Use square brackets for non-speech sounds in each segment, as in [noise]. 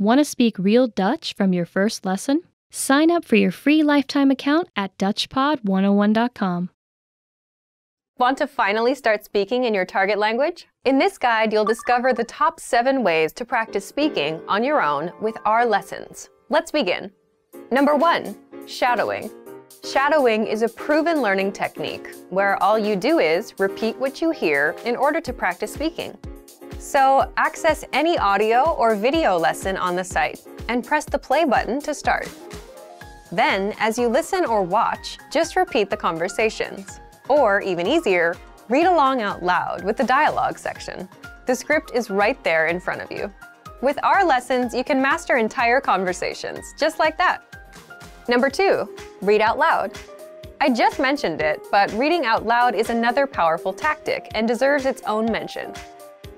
Want to speak real Dutch from your first lesson? Sign up for your free lifetime account at DutchPod101.com. Want to finally start speaking in your target language? In this guide, you'll discover the top seven ways to practice speaking on your own with our lessons. Let's begin. Number one, shadowing. Shadowing is a proven learning technique where all you do is repeat what you hear in order to practice speaking. So access any audio or video lesson on the site and press the play button to start. Then, as you listen or watch, just repeat the conversations. Or, even easier, read along out loud with the dialogue section. The script is right there in front of you. With our lessons, you can master entire conversations, just like that. Number two, read out loud. I just mentioned it, but reading out loud is another powerful tactic and deserves its own mention.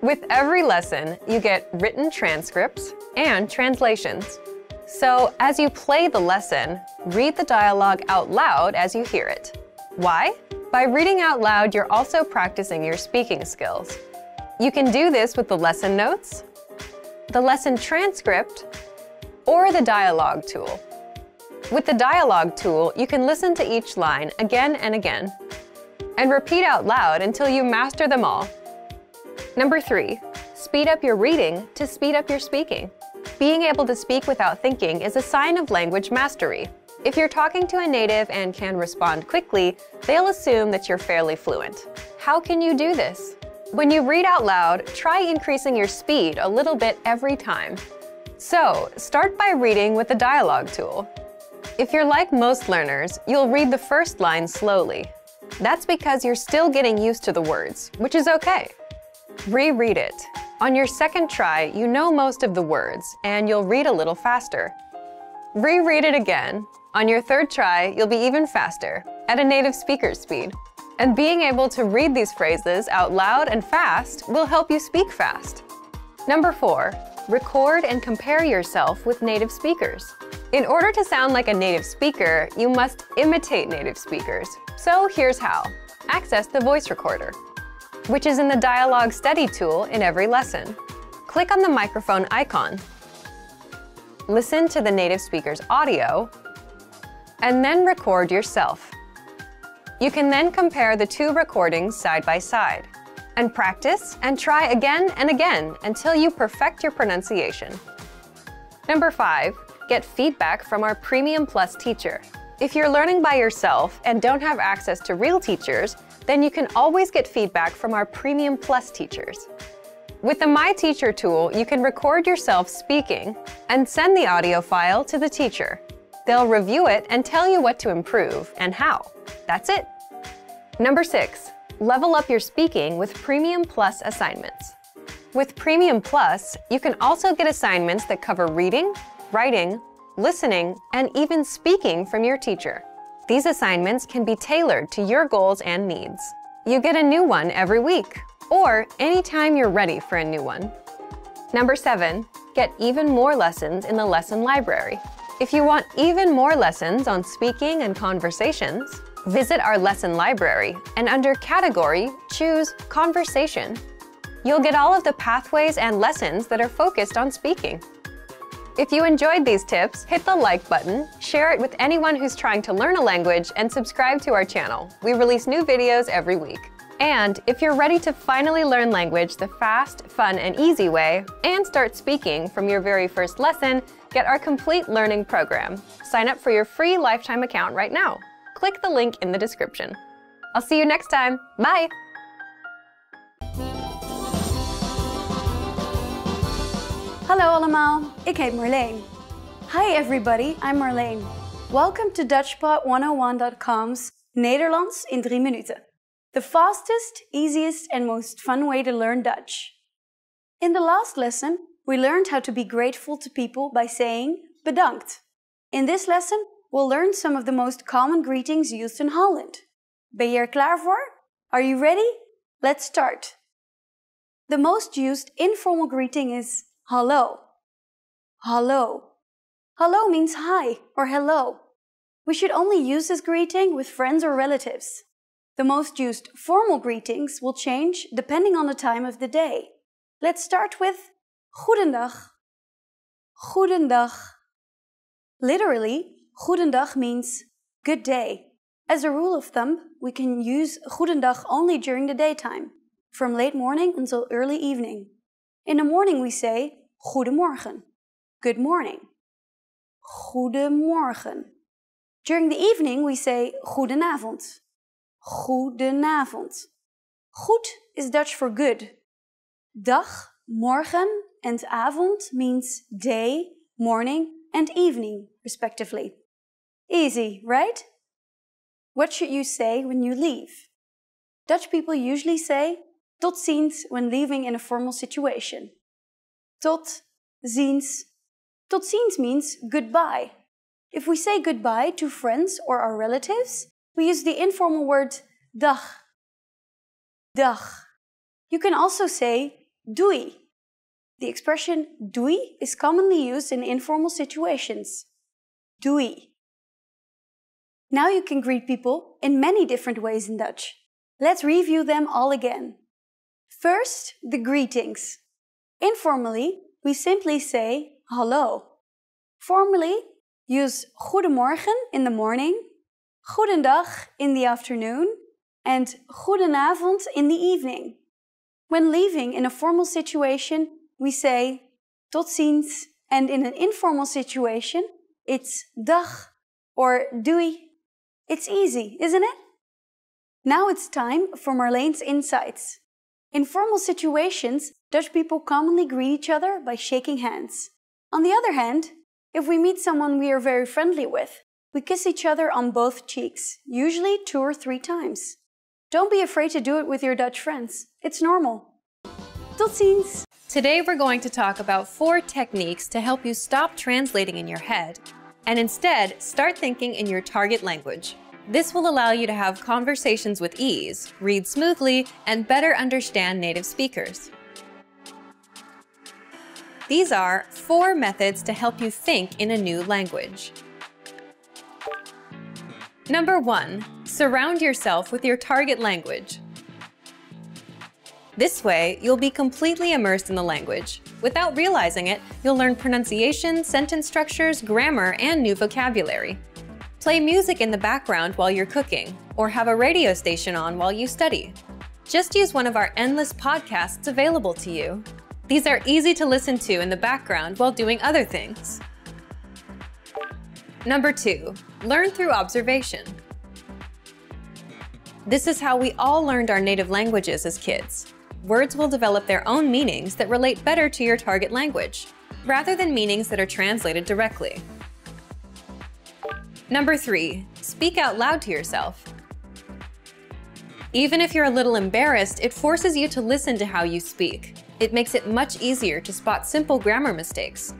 With every lesson, you get written transcripts and translations. So as you play the lesson, read the dialogue out loud as you hear it. Why? By reading out loud, you're also practicing your speaking skills. You can do this with the lesson notes, the lesson transcript, or the dialogue tool. With the dialogue tool, you can listen to each line again and again, and repeat out loud until you master them all. Number three, speed up your reading to speed up your speaking. Being able to speak without thinking is a sign of language mastery. If you're talking to a native and can respond quickly, they'll assume that you're fairly fluent. How can you do this? When you read out loud, try increasing your speed a little bit every time. So, start by reading with the dialogue tool. If you're like most learners, you'll read the first line slowly. That's because you're still getting used to the words, which is okay. Reread it. On your second try, you know most of the words, and you'll read a little faster. Reread it again. On your third try, you'll be even faster, at a native speaker's speed. And being able to read these phrases out loud and fast will help you speak fast. Number four, record and compare yourself with native speakers. In order to sound like a native speaker, you must imitate native speakers. So here's how. Access the voice recorder which is in the dialogue study tool in every lesson. Click on the microphone icon. Listen to the native speaker's audio, and then record yourself. You can then compare the two recordings side by side and practice and try again and again until you perfect your pronunciation. Number five, get feedback from our Premium Plus teacher. If you're learning by yourself and don't have access to real teachers, then you can always get feedback from our Premium Plus teachers. With the My Teacher tool, you can record yourself speaking and send the audio file to the teacher. They'll review it and tell you what to improve and how. That's it. Number six, level up your speaking with Premium Plus assignments. With Premium Plus, you can also get assignments that cover reading, writing, listening, and even speaking from your teacher. These assignments can be tailored to your goals and needs. You get a new one every week, or anytime you're ready for a new one. Number seven, get even more lessons in the lesson library. If you want even more lessons on speaking and conversations, visit our lesson library and under category, choose conversation. You'll get all of the pathways and lessons that are focused on speaking. If you enjoyed these tips, hit the like button, share it with anyone who's trying to learn a language, and subscribe to our channel. We release new videos every week. And if you're ready to finally learn language the fast, fun, and easy way, and start speaking from your very first lesson, get our complete learning program. Sign up for your free lifetime account right now. Click the link in the description. I'll see you next time. Bye! Hallo allemaal, ik heet Marleen. Hi everybody, I'm Marleen. Welcome to DutchPod101.com's Nederlands in 3 minuten. The fastest, easiest and most fun way to learn Dutch. In the last lesson, we learned how to be grateful to people by saying bedankt. In this lesson, we'll learn some of the most common greetings used in Holland. Ben je er klaar voor? Are you ready? Let's start. The most used informal greeting is hello. Hello. Hello means hi or hello. We should only use this greeting with friends or relatives. The most used formal greetings will change depending on the time of the day. Let's start with Goedendag. Goedendag. Literally, Goedendag means good day. As a rule of thumb, we can use Goedendag only during the daytime, from late morning until early evening. In the morning, we say goedemorgen. Good morning. Goedemorgen. During the evening we say goedenavond. Goedenavond. Goed is Dutch for good. Dag, morgen and avond means day, morning and evening respectively. Easy, right? What should you say when you leave? Dutch people usually say tot ziens when leaving in a formal situation tot ziens. Tot ziens means goodbye. If we say goodbye to friends or our relatives, we use the informal word dag. Dag. You can also say doei. The expression doei is commonly used in informal situations. Doei. Now you can greet people in many different ways in Dutch. Let's review them all again. First, the greetings. Informally, we simply say hallo. Formally, use goedemorgen in the morning, goedendag in the afternoon, and goedenavond in the evening. When leaving in a formal situation, we say tot ziens, and in an informal situation, it's dag or doei. It's easy, isn't it? Now it's time for Marlene's insights. In formal situations, Dutch people commonly greet each other by shaking hands. On the other hand, if we meet someone we are very friendly with, we kiss each other on both cheeks, usually two or three times. Don't be afraid to do it with your Dutch friends. It's normal. Tot ziens! Today we're going to talk about four techniques to help you stop translating in your head and instead start thinking in your target language. This will allow you to have conversations with ease, read smoothly, and better understand native speakers. These are four methods to help you think in a new language. Number one, surround yourself with your target language. This way, you'll be completely immersed in the language. Without realizing it, you'll learn pronunciation, sentence structures, grammar, and new vocabulary. Play music in the background while you're cooking, or have a radio station on while you study. Just use one of our endless podcasts available to you. These are easy to listen to in the background while doing other things. Number two, learn through observation. This is how we all learned our native languages as kids. Words will develop their own meanings that relate better to your target language, rather than meanings that are translated directly. Number three, speak out loud to yourself. Even if you're a little embarrassed, it forces you to listen to how you speak. It makes it much easier to spot simple grammar mistakes.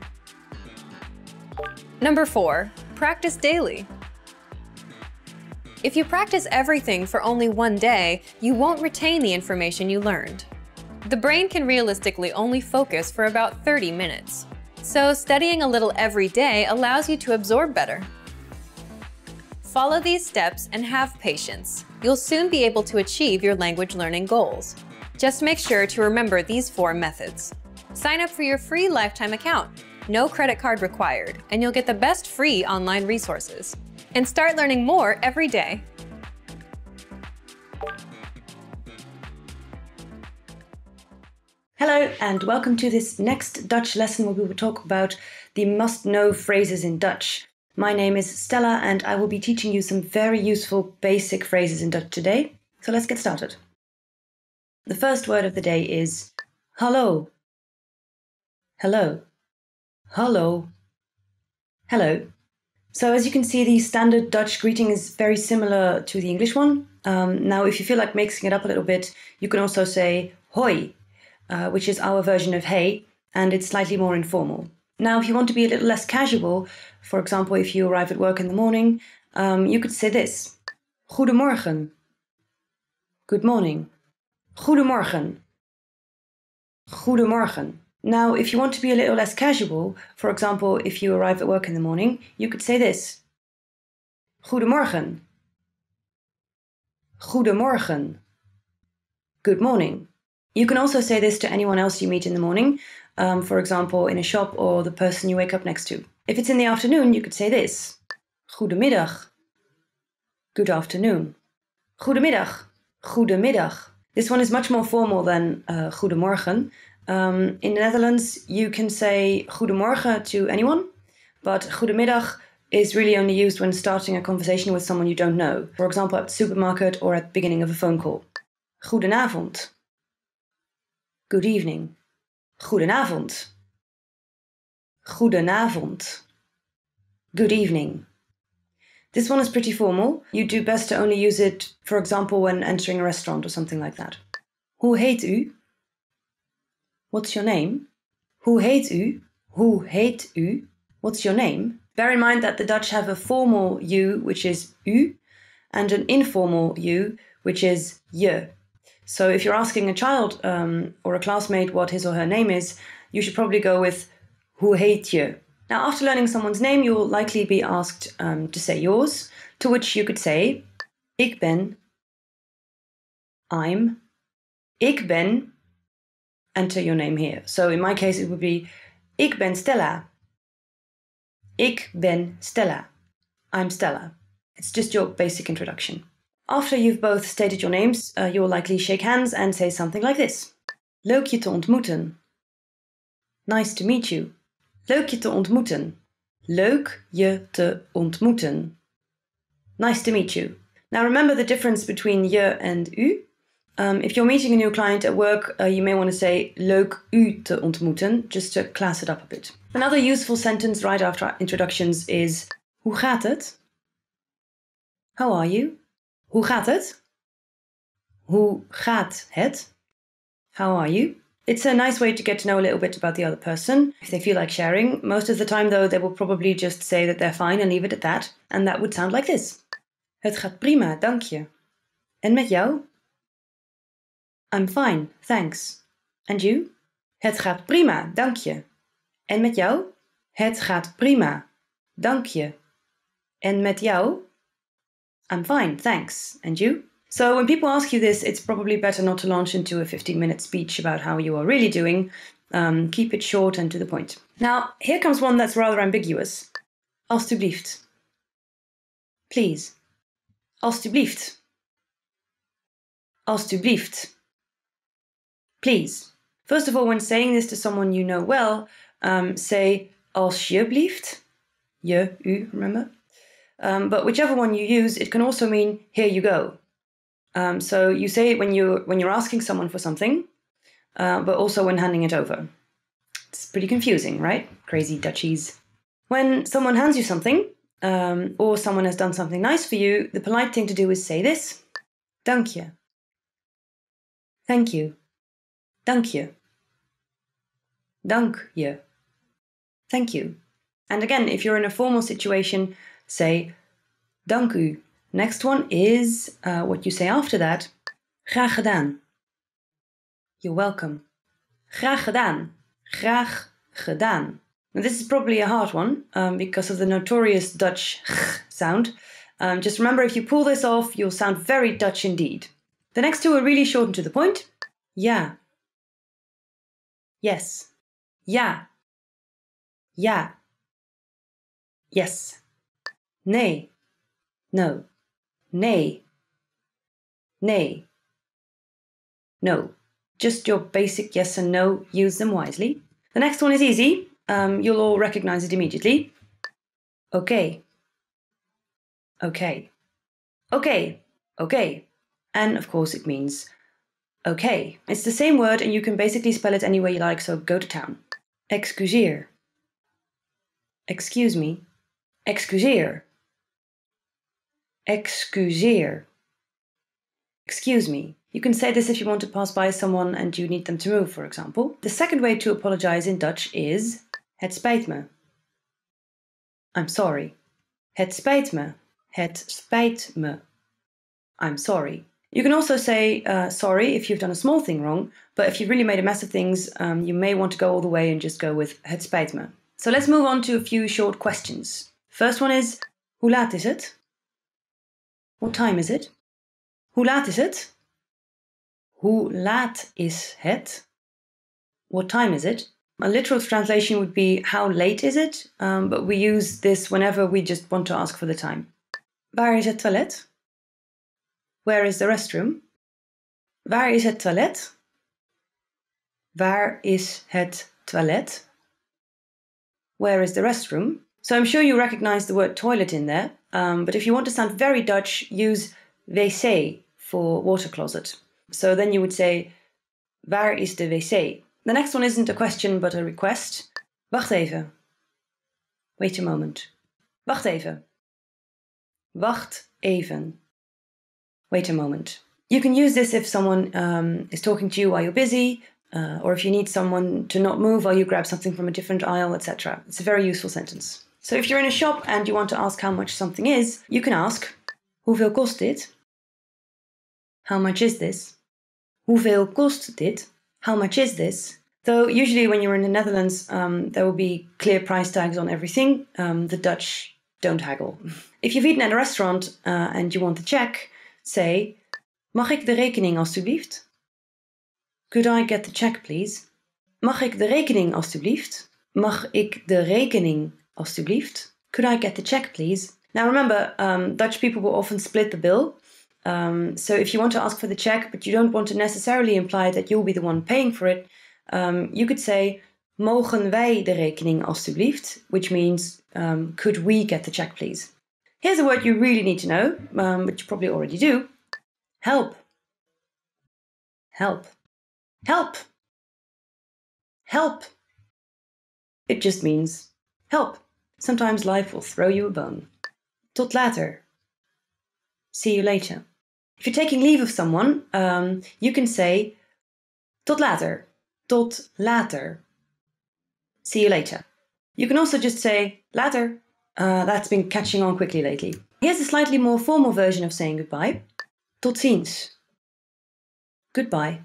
Number 4. Practice daily. If you practice everything for only one day, you won't retain the information you learned. The brain can realistically only focus for about 30 minutes. So studying a little every day allows you to absorb better. Follow these steps and have patience. You'll soon be able to achieve your language learning goals. Just make sure to remember these four methods. Sign up for your free lifetime account, no credit card required, and you'll get the best free online resources. And start learning more every day. Hello and welcome to this next Dutch lesson where we will talk about the must-know phrases in Dutch. My name is Stella, and I will be teaching you some very useful basic phrases in Dutch today. So let's get started. The first word of the day is hello. Hello. Hello. Hello. So, as you can see, the standard Dutch greeting is very similar to the English one. Um, now, if you feel like mixing it up a little bit, you can also say hoi, uh, which is our version of hey, and it's slightly more informal. Now, if you want to be a little less casual, for example, if you arrive at work in the morning, um, you could say this Goedemorgen. Good morning. Goedemorgen. Goedemorgen. Now, if you want to be a little less casual, for example, if you arrive at work in the morning, you could say this Goedemorgen. Goedemorgen. Good morning. You can also say this to anyone else you meet in the morning, um, for example, in a shop or the person you wake up next to. If it's in the afternoon, you could say this Goedemiddag. Good afternoon. Goedemiddag. Goedemiddag. This one is much more formal than uh, goedemorgen. Um, in the Netherlands, you can say goedemorgen to anyone, but goedemiddag is really only used when starting a conversation with someone you don't know. For example, at the supermarket or at the beginning of a phone call. Goedenavond. Good evening. Goedenavond. Goedenavond. Good evening. This one is pretty formal. You do best to only use it, for example, when entering a restaurant or something like that. Who hate you? What's your name? Who hate you? Who hate you? What's your name? Bear in mind that the Dutch have a formal you, which is u, and an informal you, which is je. So if you're asking a child um, or a classmate what his or her name is, you should probably go with who hate you. Now, after learning someone's name, you'll likely be asked um, to say yours, to which you could say, Ik ben, I'm, Ik ben, enter your name here. So in my case, it would be, Ik ben Stella. Ik ben Stella. I'm Stella. It's just your basic introduction. After you've both stated your names, uh, you'll likely shake hands and say something like this Nice to meet you. Leuk je te ontmoeten. Leuk je te ontmoeten. Nice to meet you. Now remember the difference between je and u. Um, if you're meeting a new client at work, uh, you may want to say leuk u te ontmoeten, just to class it up a bit. Another useful sentence right after introductions is Hoe gaat het? How are you? Hoe gaat het? Hoe gaat het? How are you? It's a nice way to get to know a little bit about the other person if they feel like sharing. Most of the time, though, they will probably just say that they're fine and leave it at that. And that would sound like this Het gaat prima, dank je. En met jou? I'm fine, thanks. And you? Het gaat prima, dank je. En met jou? Het gaat prima, dank je. En met jou? I'm fine, thanks. And you? So when people ask you this, it's probably better not to launch into a 15 minute speech about how you are really doing. Um, keep it short and to the point. Now, here comes one that's rather ambiguous. Alstublieft. Please. Alstublieft. Alstublieft. Please. First of all, when saying this to someone you know well, um, say alsjeblieft. Je, u, remember? Um, but whichever one you use, it can also mean here you go, um, so you say it when you when you're asking someone for something, uh, but also when handing it over. It's pretty confusing, right? Crazy Dutchies. When someone hands you something, um, or someone has done something nice for you, the polite thing to do is say this: Dankje. Thank you. Dankje. je. Dank je. Thank you. And again, if you're in a formal situation, say Danku. Next one is uh, what you say after that. Graag gedaan. You're welcome. Graag gedaan. Graag gedaan. Now, this is probably a hard one um, because of the notorious Dutch [laughs] sound. Um, just remember, if you pull this off, you'll sound very Dutch indeed. The next two are really short and to the point. Yeah. Yes. Yeah. Yeah. Yes. Nay. No. Nay. Nay. No. Just your basic yes and no. Use them wisely. The next one is easy. Um, you'll all recognize it immediately. Okay. Okay. Okay. Okay. And of course, it means okay. It's the same word, and you can basically spell it any way you like, so go to town. Excuseer. Excuse me. Excuseer excuseer. Excuse me. You can say this if you want to pass by someone and you need them to move, for example. The second way to apologize in Dutch is het spijt me. I'm sorry. Het spijt me. Het spijt me. I'm sorry. You can also say uh, sorry if you've done a small thing wrong, but if you have really made a mess of things, um, you may want to go all the way and just go with het spijt me. So let's move on to a few short questions. First one is, hoe laat is het? What time is it? Hoe laat is het? Hoe laat is het? What time is it? A literal translation would be how late is it? Um, but we use this whenever we just want to ask for the time. Waar is het toilet? Where is the restroom? Waar is het toilet? Waar is het toilet? Where is the restroom? So I'm sure you recognize the word toilet in there. Um, but if you want to sound very Dutch, use they say for water closet. So then you would say, Waar is de wc? The next one isn't a question but a request. Wacht even. Wait a moment. Wacht even. Wacht even. Wait a moment. You can use this if someone um, is talking to you while you're busy, uh, or if you need someone to not move while you grab something from a different aisle, etc. It's a very useful sentence. So if you're in a shop and you want to ask how much something is, you can ask Hoeveel kost dit? How much is this? Hoeveel kost dit? How much is this? Though usually when you're in the Netherlands, um, there will be clear price tags on everything. Um, the Dutch don't haggle. [laughs] If you've eaten at a restaurant uh, and you want to check, say, Mag ik de rekening alstublieft? Could I get the check, please? Mag ik de rekening alstublieft? Mag ik de rekening alstublieft. Could I get the check, please? Now, remember, um, Dutch people will often split the bill. Um, so if you want to ask for the check, but you don't want to necessarily imply that you'll be the one paying for it, um, you could say, Mogen wij de rekening alstublieft? Which means, um, could we get the check, please? Here's a word you really need to know, um, but you probably already do help. Help. Help. Help. It just means Help! Sometimes life will throw you a bone. Tot later. See you later. If you're taking leave of someone, um, you can say tot later. Tot later. See you later. You can also just say later. Uh, that's been catching on quickly lately. Here's a slightly more formal version of saying goodbye. Tot ziens. Goodbye.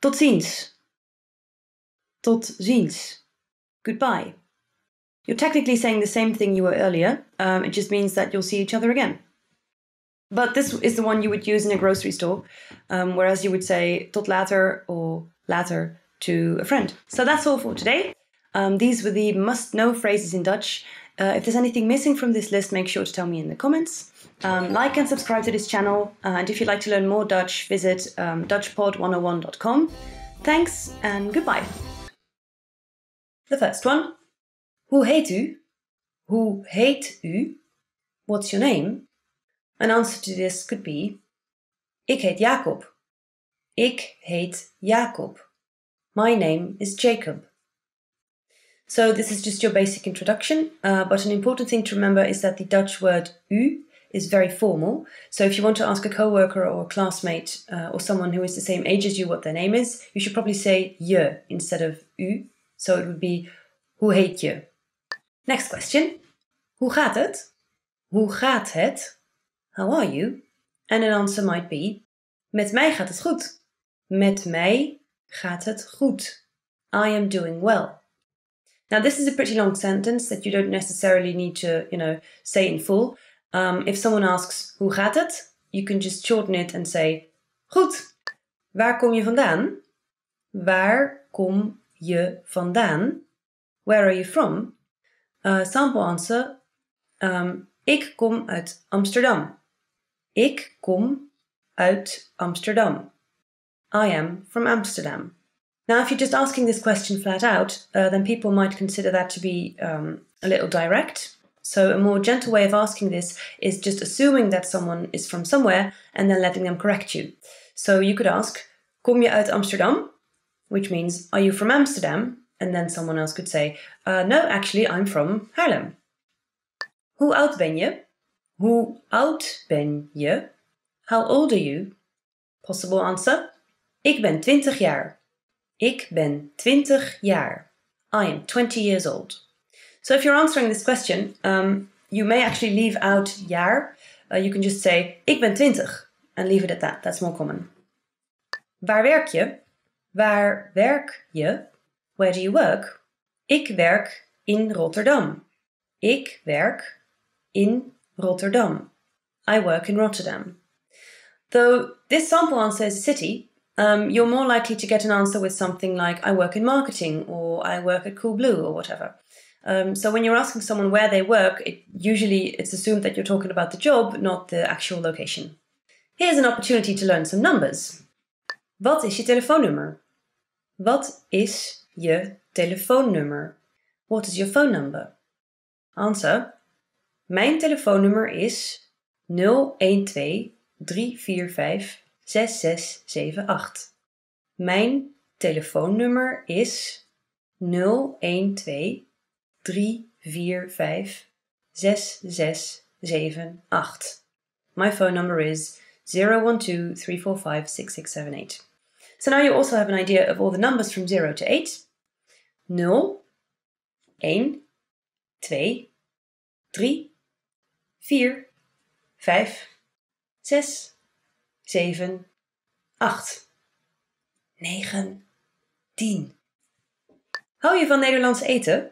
Tot ziens. Tot ziens. Goodbye. You're technically saying the same thing you were earlier. Um, it just means that you'll see each other again. But this is the one you would use in a grocery store, um, whereas you would say tot later or later to a friend. So that's all for today. Um, these were the must know phrases in Dutch. Uh, if there's anything missing from this list, make sure to tell me in the comments. Um, like and subscribe to this channel. Uh, and if you'd like to learn more Dutch, visit um, DutchPod101.com. Thanks and goodbye. The first one Hoe heet u? Hoe heet u? What's your name? An answer to this could be Ik heet Jacob. Ik heet Jacob. My name is Jacob. So, this is just your basic introduction, uh, but an important thing to remember is that the Dutch word u is very formal. So, if you want to ask a coworker or a classmate uh, or someone who is the same age as you what their name is, you should probably say je instead of u. So, it would be hoe heet je? Next question. Hoe gaat het? Hoe gaat het? How are you? And an answer might be: Met mij gaat het goed. Met mij gaat het goed. I am doing well. Now, this is a pretty long sentence that you don't necessarily need to, you know, say in full. Um, if someone asks, hoe gaat het? You can just shorten it and say, goed. Waar kom je vandaan? Waar kom je vandaan? Where are you from? uh, eh, answer: um, ehm, ik kom uit Amsterdam. Ik kom uit Amsterdam. I am from Amsterdam. Now, if you're just asking this question flat out, uh, then people might consider that to be um, a little direct. So, a more gentle way of asking this is just assuming that someone is from somewhere and then letting them correct you. So, you could ask, Kom je uit Amsterdam? Which means, Are you from Amsterdam? And then someone else could say, uh, no, actually, I'm from Haarlem. Hoe oud ben je? Hoe oud ben je? How old are you? Possible answer? Ik ben 20 jaar. Ik ben 20 jaar. I am 20 years old. So if you're answering this question, um, you may actually leave out jaar. Uh, you can just say ik ben 20 and leave it at that. That's more common. Waar werk je? Waar werk je? Where do you work? Ik werk in Rotterdam. Ik werk in Rotterdam. I work in Rotterdam. Though this sample answer is city, um, you're more likely to get an answer with something like I work in marketing or I work at Cool Blue or whatever. Um, so when you're asking someone where they work, it, usually it's assumed that you're talking about the job, not the actual location. Here's an opportunity to learn some numbers. Wat is je telefoonnummer? Wat is je telefoonnummer. What is your phone number? Answer. Mijn telefoonnummer is 012 345 6678. Mijn telefoonnummer is 012 345 6678. My phone number is 012 345 6678. So now you also have an idea of all the numbers from 0 to 8. 0, 1, 2, 3, 4, 5, 6, 7, 8, 9, 10. Hou je van Nederlands eten?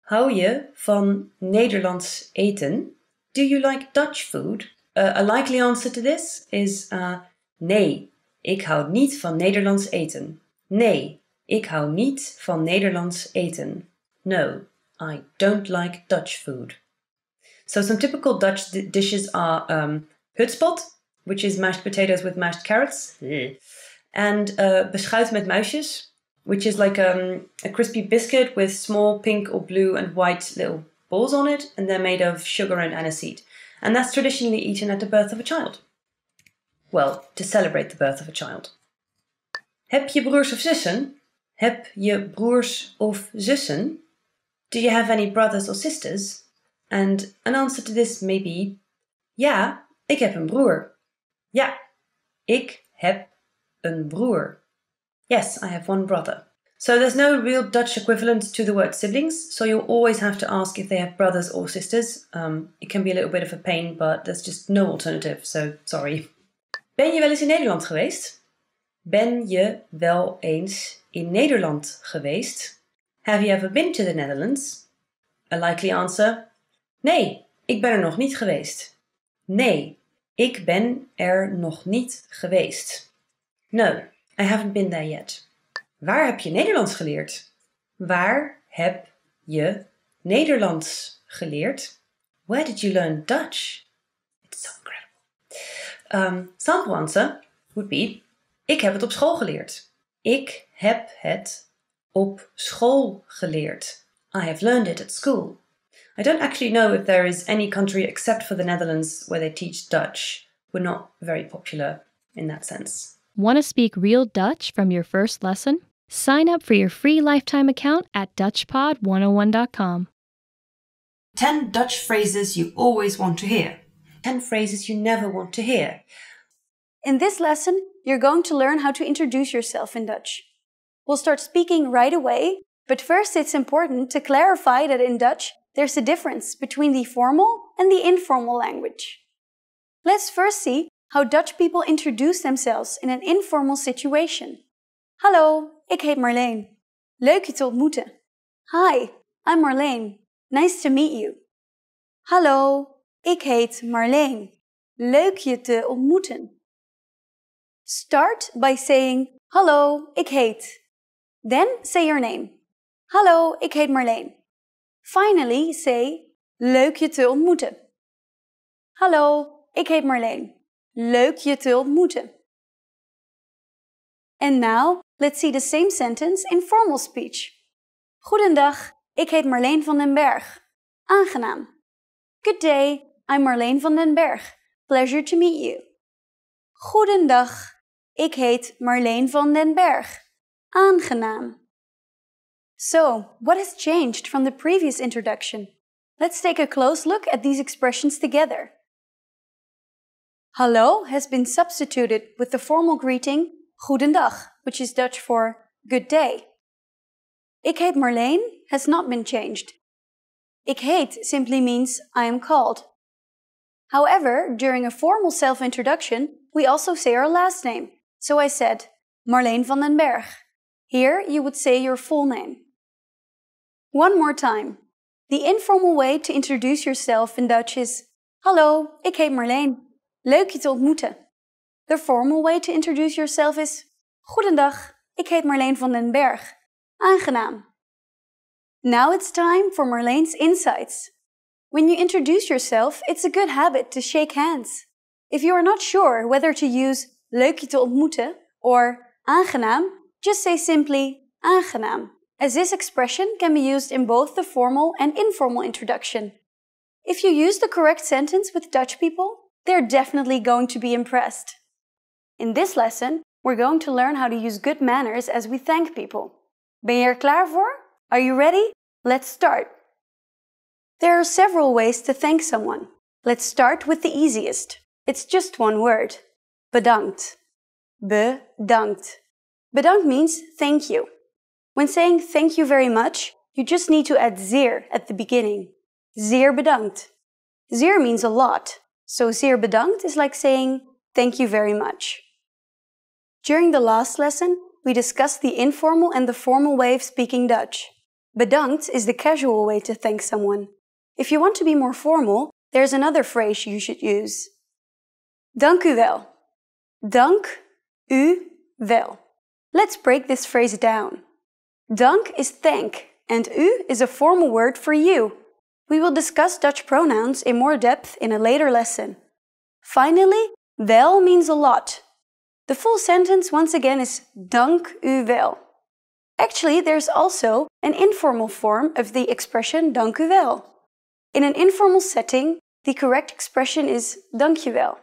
Hou je van Nederlands eten? Do you like Dutch food? Uh, a likely answer to this is uh, nee, Ik hou niet van Nederlands eten. Nee, ik hou niet van Nederlands eten. No, I don't like Dutch food. So some typical Dutch d- dishes are um, hutspot, which is mashed potatoes with mashed carrots, hmm. and uh, beschuit met muisjes, which is like um, a crispy biscuit with small pink or blue and white little balls on it, and they're made of sugar and aniseed. And that's traditionally eaten at the birth of a child. Well, to celebrate the birth of a child. Heb je broers of zussen? Heb je broers of zussen? Do you have any brothers or sisters? And an answer to this may be: Ja, ik heb een broer. Ja, ik heb een broer. Yes, I have one brother. So there's no real Dutch equivalent to the word siblings, so you'll always have to ask if they have brothers or sisters. Um, it can be a little bit of a pain, but there's just no alternative, so sorry. Ben je wel eens in Nederland geweest? Ben je wel eens in Nederland geweest? Have you ever been to the Netherlands? A likely answer: Nee, ik ben er nog niet geweest. Nee, ik ben er nog niet geweest. No, I haven't been there yet. Waar heb je Nederlands geleerd? Waar heb je Nederlands geleerd? Where did you learn Dutch? It's so incredible. Um, ehm, answer would be, ik heb het op school geleerd. Ik heb het op school geleerd. I have learned it at school. I don't actually know if there is any country except for the Netherlands where they teach Dutch. We're not very popular in that sense. Want to speak real Dutch from your first lesson? Sign up for your free lifetime account at DutchPod101.com. 10 Dutch phrases you always want to hear. 10 phrases you never want to hear. In this lesson, you're going to learn how to introduce yourself in Dutch. We'll start speaking right away, but first it's important to clarify that in Dutch, there's a difference between the formal and the informal language. Let's first see how Dutch people introduce themselves in an informal situation. Hallo, ik heet Marleen. Leuk je te ontmoeten. Hi, I'm Marleen. Nice to meet you. Hallo, Ik heet Marleen. Leuk je te ontmoeten. Start by saying Hallo, ik heet. Then say your name. Hallo, ik heet Marleen. Finally say Leuk je te ontmoeten. Hallo, ik heet Marleen. Leuk je te ontmoeten. And now, let's see the same sentence in formal speech. Goedendag, ik heet Marleen van den Berg. Aangenaam. Good day, I'm Marleen van den Berg. Pleasure to meet you. Goedendag, ik heet Marleen van den Berg. Aangenaam. So, what has changed from the previous introduction? Let's take a close look at these expressions together. Hallo has been substituted with the formal greeting Goedendag, which is Dutch for good day. Ik heet Marleen has not been changed. Ik heet simply means I am called. However, during a formal self introduction, we also say our last name. So I said, Marleen van den Berg. Here you would say your full name. One more time. The informal way to introduce yourself in Dutch is Hallo, ik heet Marleen. Leuk je te ontmoeten. The formal way to introduce yourself is Goedendag, ik heet Marleen van den Berg. Aangenaam. Now it's time for Marleen's insights. When you introduce yourself, it's a good habit to shake hands. If you are not sure whether to use leuk je te ontmoeten or aangenaam, just say simply aangenaam, as this expression can be used in both the formal and informal introduction. If you use the correct sentence with Dutch people, they're definitely going to be impressed. In this lesson, we're going to learn how to use good manners as we thank people. Ben je er klaar voor? Are you ready? Let's start. There are several ways to thank someone. Let's start with the easiest. It's just one word. Bedankt. Bedankt. Bedankt means thank you. When saying thank you very much, you just need to add zeer at the beginning. Zeer bedankt. Zeer means a lot, so zeer bedankt is like saying thank you very much. During the last lesson, we discussed the informal and the formal way of speaking Dutch. Bedankt is the casual way to thank someone. If you want to be more formal, there's another phrase you should use. Dank u wel. Dank u wel. Let's break this phrase down. Dank is thank, and u is a formal word for you. We will discuss Dutch pronouns in more depth in a later lesson. Finally, wel means a lot. The full sentence once again is dank u wel. Actually, there's also an informal form of the expression dank u wel. In an informal setting, the correct expression is dankjewel.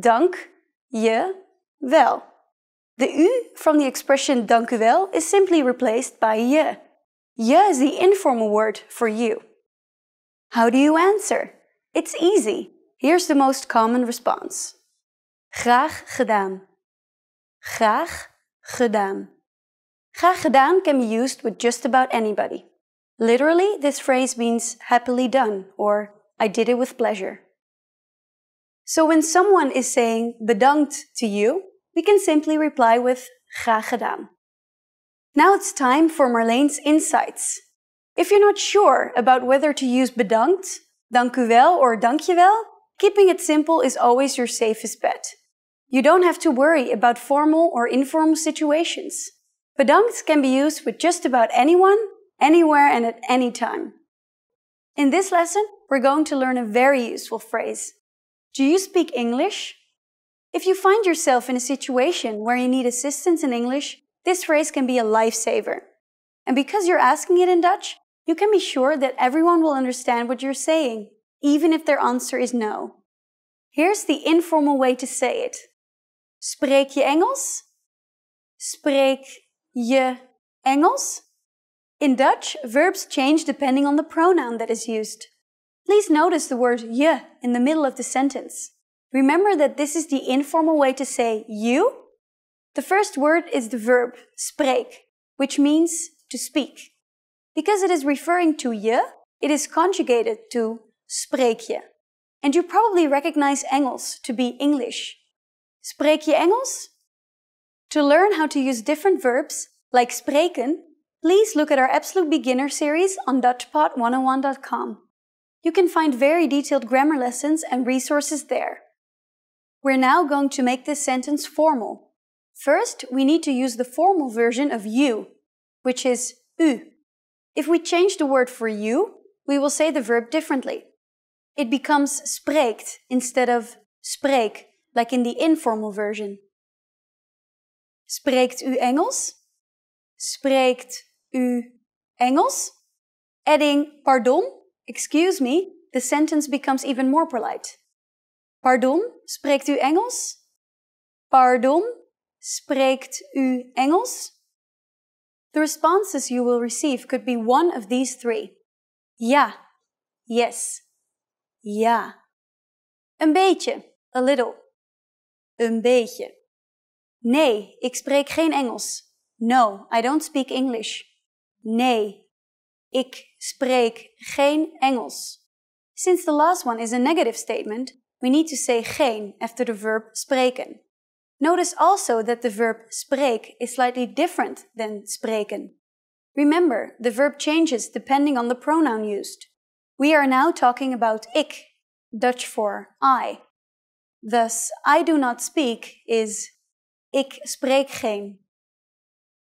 Dank je wel. The u from the expression wel" is simply replaced by je. Je is the informal word for you. How do you answer? It's easy. Here's the most common response. Graag gedaan. Graag gedaan. Graag gedaan can be used with just about anybody. Literally, this phrase means happily done or I did it with pleasure. So when someone is saying bedankt to you, we can simply reply with graag gedaan. Now it's time for Marlene's insights. If you're not sure about whether to use bedankt, dank u wel or dankjewel, keeping it simple is always your safest bet. You don't have to worry about formal or informal situations. Bedankt can be used with just about anyone anywhere and at any time. In this lesson, we're going to learn a very useful phrase. Do you speak English? If you find yourself in a situation where you need assistance in English, this phrase can be a lifesaver. And because you're asking it in Dutch, you can be sure that everyone will understand what you're saying, even if their answer is no. Here's the informal way to say it. Spreek je Engels? Spreek je Engels? In Dutch, verbs change depending on the pronoun that is used. Please notice the word je in the middle of the sentence. Remember that this is the informal way to say you. The first word is the verb spreek, which means to speak. Because it is referring to je, it is conjugated to spreek je. And you probably recognize Engels to be English. Spreek je Engels? To learn how to use different verbs, like spreken, please look at our Absolute Beginner series on DutchPod101.com. You can find very detailed grammar lessons and resources there. We're now going to make this sentence formal. First, we need to use the formal version of you, which is u. If we change the word for you, we will say the verb differently. It becomes spreekt instead of spreek, like in the informal version. Spreekt u Engels? Spreekt u Engels. Adding pardon, excuse me, the sentence becomes even more polite. Pardon, spreekt u Engels? Pardon, spreekt u Engels? The responses you will receive could be one of these three. Ja, yes, ja. Een beetje, a little. Een beetje. Nee, ik spreek geen Engels. No, I don't speak English. Nee, ik spreek geen Engels. Since the last one is a negative statement, we need to say geen after the verb spreken. Notice also that the verb spreek is slightly different than spreken. Remember, the verb changes depending on the pronoun used. We are now talking about ik, Dutch for I. Thus, I do not speak is ik spreek geen.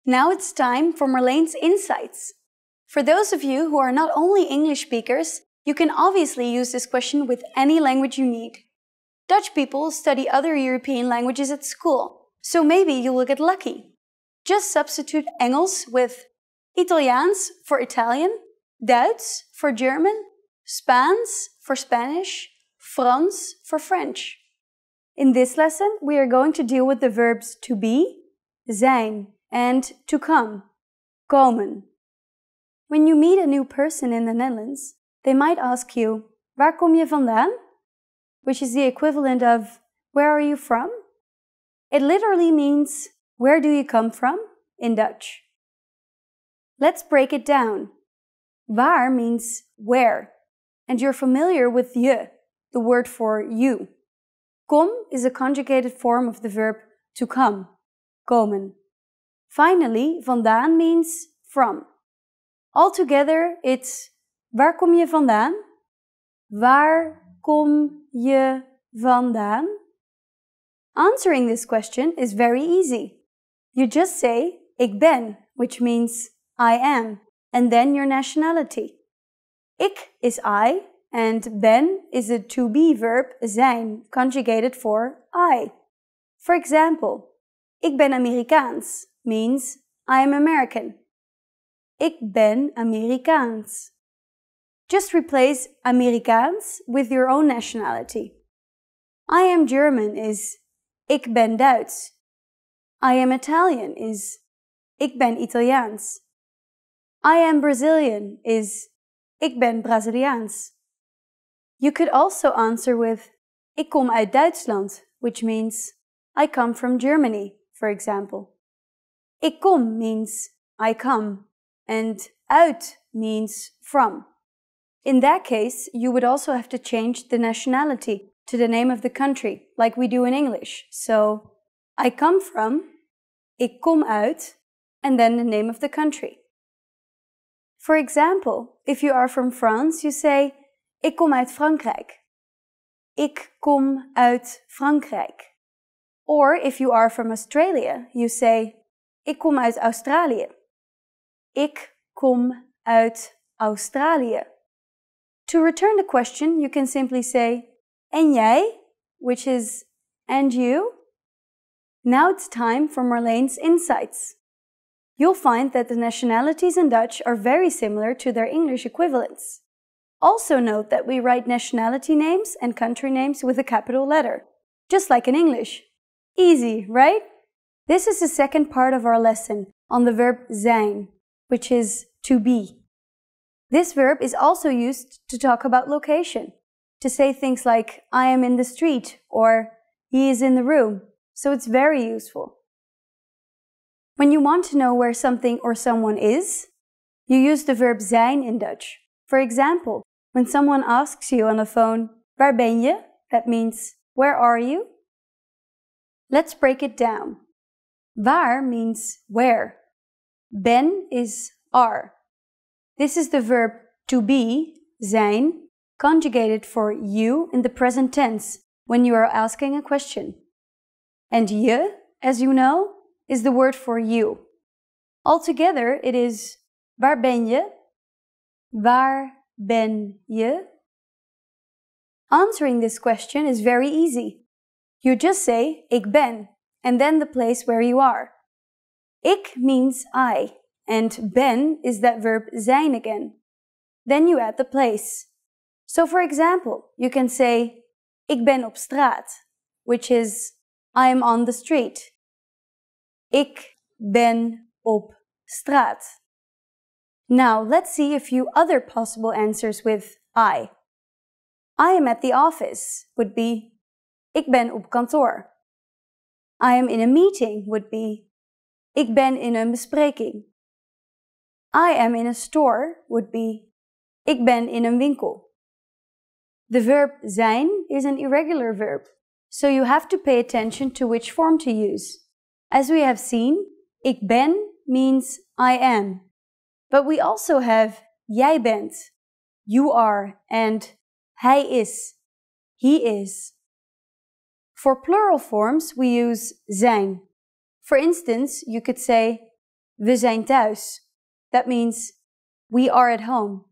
Now it's time for Marlene's insights. For those of you who are not only English speakers, you can obviously use this question with any language you need. Dutch people study other European languages at school, so maybe you will get lucky. Just substitute Engels with Italiaans for Italian, Duits for German, Spaans for Spanish, Frans for French. In this lesson, we are going to deal with the verbs to be, zijn, and to come, komen. When you meet a new person in the Netherlands, they might ask you, Waar kom je vandaan? Which is the equivalent of, Where are you from? It literally means, Where do you come from? in Dutch. Let's break it down. Waar means where, and you're familiar with je, the word for you. Kom is a conjugated form of the verb to come, komen. Finally, vandaan means from. Altogether, it's waar kom je vandaan? Waar kom je vandaan? Answering this question is very easy. You just say ik ben, which means I am, and then your nationality. Ik is I, and ben is a to be verb zijn, conjugated for I. For example, ik ben Amerikaans means I am American. Ik ben Amerikaans. Just replace Amerikaans with your own nationality. I am German is Ik ben Duits. I am Italian is Ik ben Italiaans. I am Brazilian is Ik ben Braziliaans. You could also answer with Ik kom uit Duitsland, which means I come from Germany, for example. Ikom means I come, and uit means from. In that case, you would also have to change the nationality to the name of the country, like we do in English. So, I come from, ik kom uit, and then the name of the country. For example, if you are from France, you say, Ik kom uit Frankrijk. Ik kom uit Frankrijk. Or if you are from Australia, you say, Ik kom uit Australië. Ik kom uit Australië. To return the question, you can simply say en jij, which is and you. Now it's time for Marlene's insights. You'll find that the nationalities in Dutch are very similar to their English equivalents. Also note that we write nationality names and country names with a capital letter, just like in English. Easy, right? This is the second part of our lesson on the verb sein, which is to be. This verb is also used to talk about location, to say things like, I am in the street or he is in the room, so it's very useful. When you want to know where something or someone is, you use the verb zijn in Dutch. For example, when someone asks you on the phone, Waar ben je? That means, Where are you? Let's break it down. Waar means where. Ben is are. This is the verb to be, zijn, conjugated for you in the present tense when you are asking a question. And je, as you know, is the word for you. Altogether, it is waar ben je? Waar ben je? Answering this question is very easy. You just say ik ben and then the place where you are. Ik means I, and ben is that verb zijn again. Then you add the place. So, for example, you can say, Ik ben op straat, which is, I am on the street. Ik ben op straat. Now, let's see a few other possible answers with I. I am at the office would be, Ik ben op kantoor. I am in a meeting would be Ik ben in een bespreking. I am in a store would be Ik ben in een winkel. The verb zijn is an irregular verb, so you have to pay attention to which form to use. As we have seen, ik ben means I am. But we also have jij bent, you are, and hij is, he is. For plural forms, we use zijn. For instance, you could say, we zijn thuis. That means, we are at home.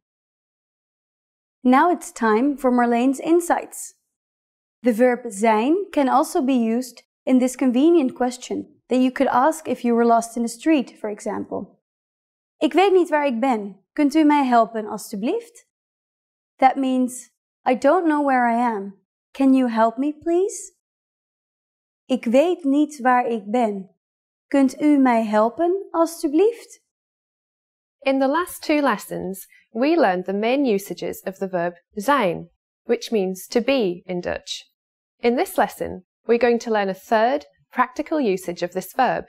Now it's time for Marlene's insights. The verb zijn can also be used in this convenient question that you could ask if you were lost in the street, for example. Ik weet niet waar ik ben. Kunt u mij helpen, alstublieft? That means, I don't know where I am. Can you help me, please? Ik weet niet waar ik ben. Kunt u mij helpen, alstublieft? In the last two lessons, we learned the main usages of the verb zijn, which means to be in Dutch. In this lesson, we're going to learn a third practical usage of this verb.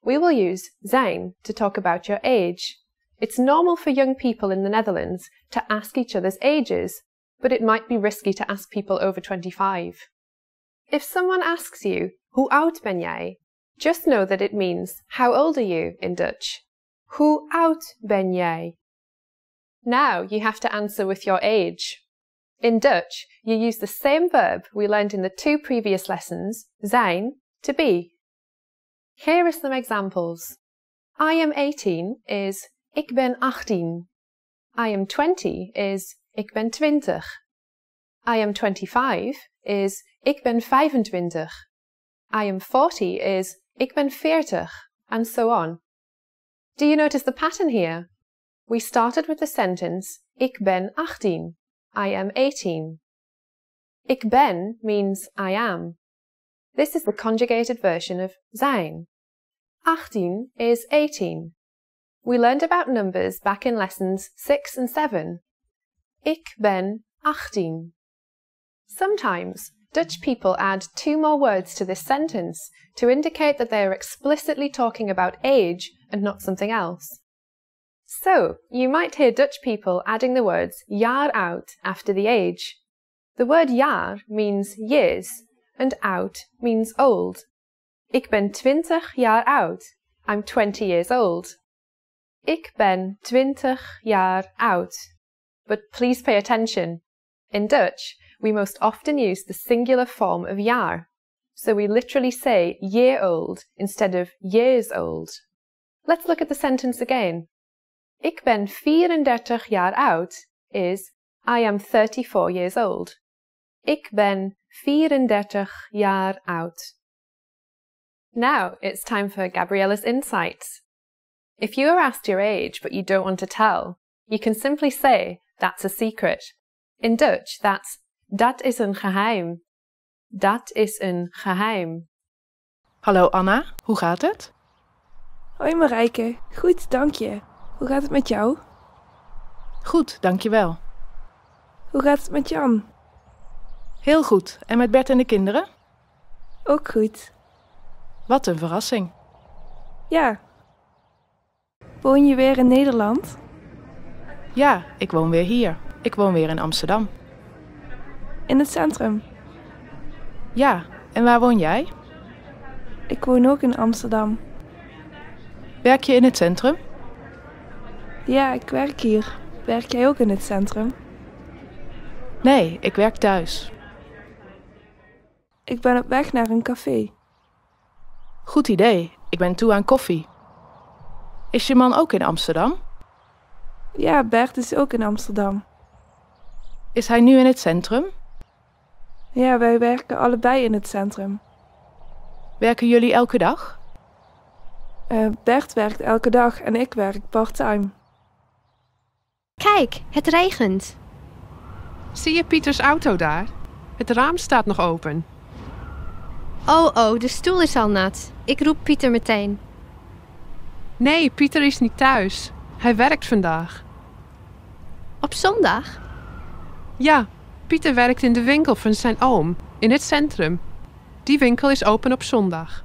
We will use zijn to talk about your age. It's normal for young people in the Netherlands to ask each other's ages, but it might be risky to ask people over 25. If someone asks you, hoe oud ben jij? Just know that it means, how old are you in Dutch? Hoe oud ben jij? Now you have to answer with your age. In Dutch, you use the same verb we learned in the two previous lessons, zijn, to be. Here are some examples. I am 18 is ik ben 18. I am 20 is ik ben 20. I am 25 is Ik ben 25. I am 40 is ik ben 40, and so on. Do you notice the pattern here? We started with the sentence ik ben 18. I am 18. Ik ben means I am. This is the conjugated version of zijn. 18 is 18. We learned about numbers back in lessons 6 and 7. Ik ben 18. Sometimes Dutch people add two more words to this sentence to indicate that they are explicitly talking about age and not something else. So, you might hear Dutch people adding the words jaar out after the age. The word jaar means years and out means old. Ik ben twintig jaar oud. I'm 20 years old. Ik ben twintig jaar oud. But please pay attention. In Dutch, we most often use the singular form of jaar, so we literally say year old instead of years old. Let's look at the sentence again. Ik ben 34 jaar oud is I am 34 years old. Ik ben 34 jaar oud. Now it's time for Gabriella's insights. If you are asked your age but you don't want to tell, you can simply say, that's a secret. In Dutch, that's Dat is een geheim. Dat is een geheim. Hallo Anna, hoe gaat het? Hoi Marijke, goed, dank je. Hoe gaat het met jou? Goed, dankjewel. Hoe gaat het met Jan? Heel goed. En met Bert en de kinderen? Ook goed. Wat een verrassing. Ja. Woon je weer in Nederland? Ja, ik woon weer hier. Ik woon weer in Amsterdam. In het centrum. Ja, en waar woon jij? Ik woon ook in Amsterdam. Werk je in het centrum? Ja, ik werk hier. Werk jij ook in het centrum? Nee, ik werk thuis. Ik ben op weg naar een café. Goed idee. Ik ben toe aan koffie. Is je man ook in Amsterdam? Ja, Bert is ook in Amsterdam. Is hij nu in het centrum? Ja, wij werken allebei in het centrum. Werken jullie elke dag? Uh, Bert werkt elke dag en ik werk part-time. Kijk, het regent. Zie je Pieters auto daar? Het raam staat nog open. Oh, oh, de stoel is al nat. Ik roep Pieter meteen. Nee, Pieter is niet thuis. Hij werkt vandaag. Op zondag? Ja, Pieter werkt in de winkel van zijn oom in het centrum. Die winkel is open op zondag.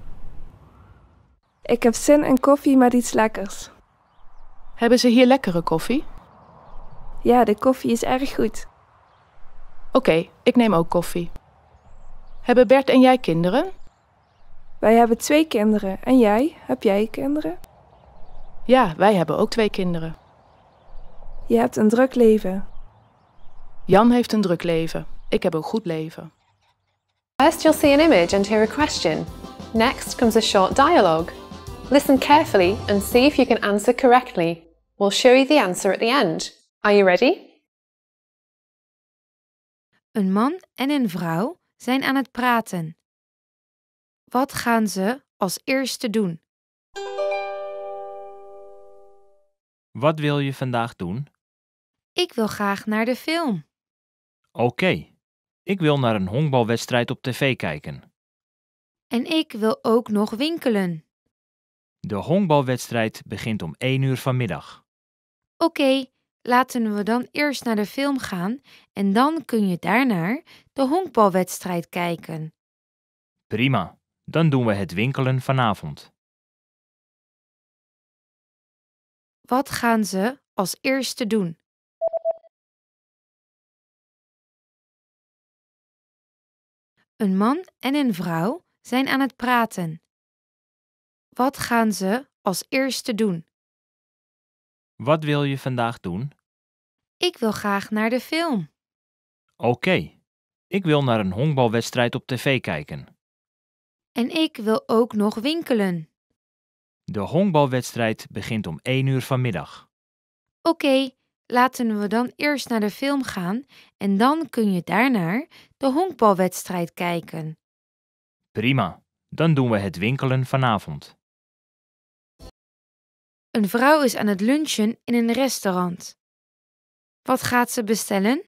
Ik heb zin in koffie maar iets lekkers. Hebben ze hier lekkere koffie? Ja, de koffie is erg goed. Oké, ik neem ook koffie. Hebben Bert en jij kinderen? Wij hebben twee kinderen. En jij? Heb jij kinderen? Ja, wij hebben ook twee kinderen. Je hebt een druk leven. Jan heeft een druk leven. Ik heb een goed leven. First you'll see an image and hear a question. Next comes a short dialogue. Listen carefully and see if you can answer correctly. We'll show you the answer at the end. Are you ready? Een man en een vrouw zijn aan het praten. Wat gaan ze als eerste doen? Wat wil je vandaag doen? Ik wil graag naar de film. Oké, ik wil naar een honkbalwedstrijd op tv kijken. En ik wil ook nog winkelen. De honkbalwedstrijd begint om 1 uur vanmiddag. Oké, laten we dan eerst naar de film gaan en dan kun je daarna de honkbalwedstrijd kijken. Prima, dan doen we het winkelen vanavond. Wat gaan ze als eerste doen? Een man en een vrouw zijn aan het praten. Wat gaan ze als eerste doen? Wat wil je vandaag doen? Ik wil graag naar de film. Oké, ik wil naar een honkbalwedstrijd op tv kijken. En ik wil ook nog winkelen. De honkbalwedstrijd begint om 1 uur vanmiddag. Oké, Laten we dan eerst naar de film gaan en dan kun je daarna de honkbalwedstrijd kijken. Prima, dan doen we het winkelen vanavond. Een vrouw is aan het lunchen in een restaurant. Wat gaat ze bestellen?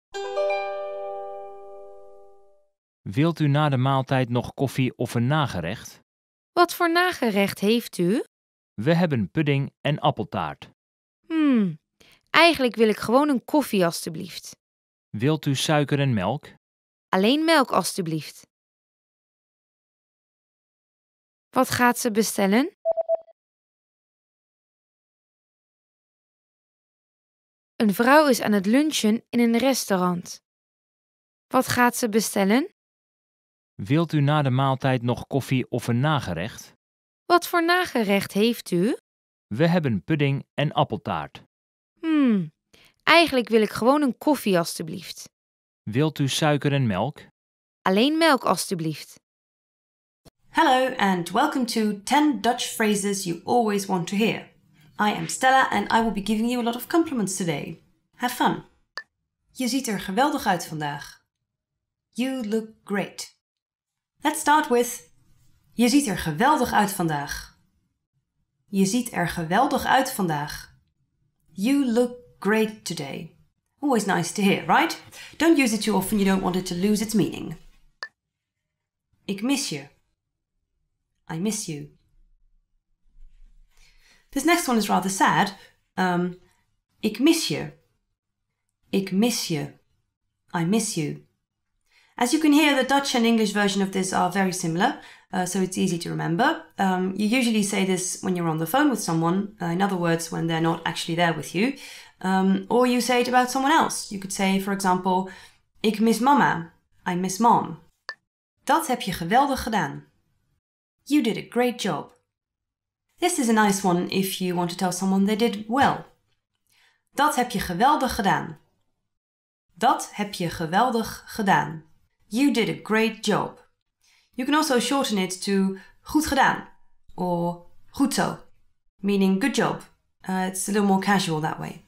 Wilt u na de maaltijd nog koffie of een nagerecht? Wat voor nagerecht heeft u? We hebben pudding en appeltaart. Hmm, Eigenlijk wil ik gewoon een koffie, alstublieft. Wilt u suiker en melk? Alleen melk, alstublieft. Wat gaat ze bestellen? Een vrouw is aan het lunchen in een restaurant. Wat gaat ze bestellen? Wilt u na de maaltijd nog koffie of een nagerecht? Wat voor nagerecht heeft u? We hebben pudding en appeltaart. Hmm. eigenlijk wil ik gewoon een koffie alstublieft. Wilt u suiker en melk? Alleen melk alstublieft. Hallo en welcome to 10 Dutch phrases you always want to hear. I am Stella and I will be giving you a lot of compliments today. Have fun. Je ziet er geweldig uit vandaag. You look great. Let's start with Je ziet er geweldig uit vandaag. Je ziet er geweldig uit vandaag. You look great today. Always nice to hear, right? Don't use it too often, you don't want it to lose its meaning. Ik miss je. I miss you. This next one is rather sad. Um, ik miss je. Ik miss je. I miss you. As you can hear, the Dutch and English version of this are very similar, uh, so it's easy to remember. Um, you usually say this when you're on the phone with someone, uh, in other words, when they're not actually there with you, um, or you say it about someone else. You could say, for example, Ik mis mama. I miss mom. Dat heb je geweldig gedaan. You did a great job. This is a nice one if you want to tell someone they did well. Dat heb je geweldig gedaan. Dat heb je geweldig gedaan. You did a great job. You can also shorten it to goed gedaan or goed zo, meaning good job. Uh, it's a little more casual that way.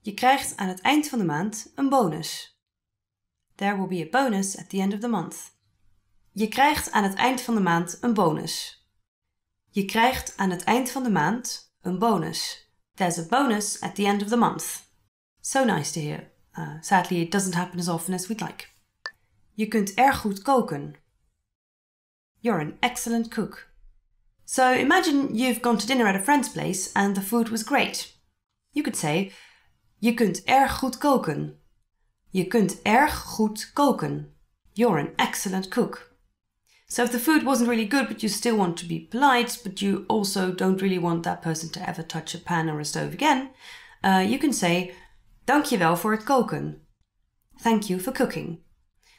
Je krijgt aan het eind van de maand een bonus. There will be a bonus at the end of the month. Je krijgt aan het eind van de maand een bonus. Je krijgt aan het eind van de maand een bonus. There's a bonus at the end of the month. So nice to hear. Uh, sadly, it doesn't happen as often as we'd like. Je kunt erg goed koken. You're an excellent cook. So imagine you've gone to dinner at a friend's place and the food was great. You could say, Je kunt erg goed koken. Je kunt erg goed koken. You're an excellent cook. So if the food wasn't really good, but you still want to be polite, but you also don't really want that person to ever touch a pan or a stove again, uh, you can say, Dankjewel voor het koken. Thank you for cooking.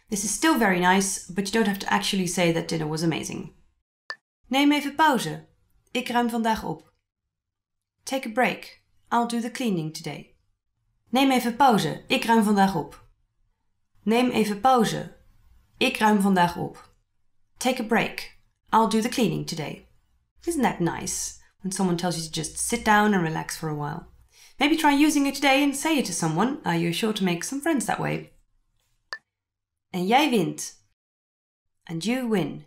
This is still very nice, but you don't have to actually say that dinner was amazing. Neem even pauze. Ik ruim vandaag op. Take a break. I'll do the cleaning today. Neem even pauze. Ik ruim vandaag op. Neem even pauze. Ik ruim vandaag op. Take a break. I'll do the cleaning today. Isn't that nice? When someone tells you to just sit down and relax for a while. Maybe try using it today and say it to someone. Are you're sure to make some friends that way and jij wint. And you win.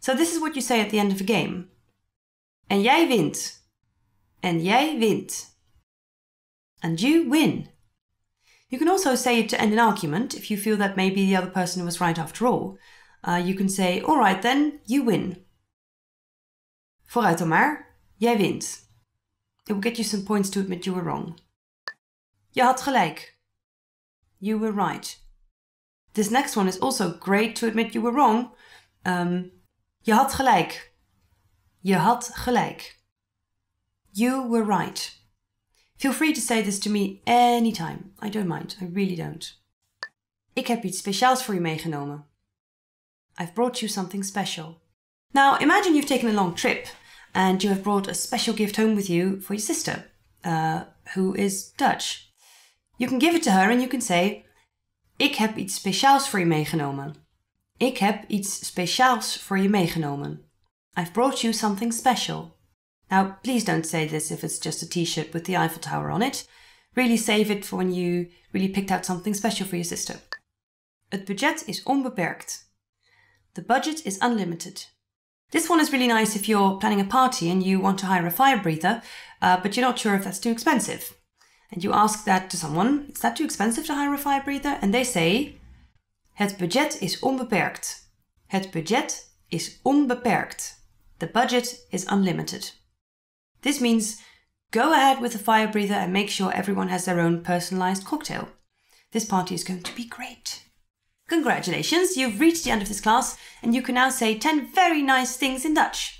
So this is what you say at the end of a game. And jij wint. and jij wint. And you win. You can also say it to end an argument if you feel that maybe the other person was right after all. Uh, you can say, alright then, you win. Vooruit dan maar, jij wint. It will get you some points to admit you were wrong. Je had gelijk. You were right. This next one is also great to admit you were wrong. Um, je had gelijk. Je had gelijk. You were right. Feel free to say this to me anytime. I don't mind. I really don't. Ik heb iets speciaals voor je meegenomen. I've brought you something special. Now, imagine you've taken a long trip and you have brought a special gift home with you for your sister, uh, who is Dutch. You can give it to her and you can say, Ik heb iets speciaals voor je meegenomen. Ik heb iets speciaals voor je meegenomen. I've brought you something special. Now, please don't say this if it's just a t-shirt with the Eiffel Tower on it. Really save it for when you really picked out something special for your sister. Het budget is onbeperkt. The budget is unlimited. This one is really nice if you're planning a party and you want to hire a fire breather, uh, but you're not sure if that's too expensive and you ask that to someone, is that too expensive to hire a fire breather? And they say, Het budget is onbeperkt. Het budget is onbeperkt. The budget is unlimited. This means go ahead with the fire breather and make sure everyone has their own personalized cocktail. This party is going to be great. Congratulations, you've reached the end of this class and you can now say 10 very nice things in Dutch.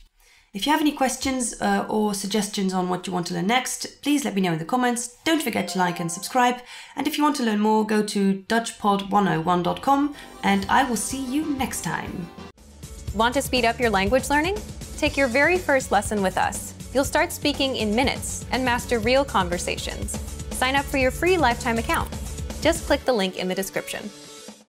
If you have any questions uh, or suggestions on what you want to learn next, please let me know in the comments. Don't forget to like and subscribe. And if you want to learn more, go to DutchPod101.com and I will see you next time. Want to speed up your language learning? Take your very first lesson with us. You'll start speaking in minutes and master real conversations. Sign up for your free lifetime account. Just click the link in the description.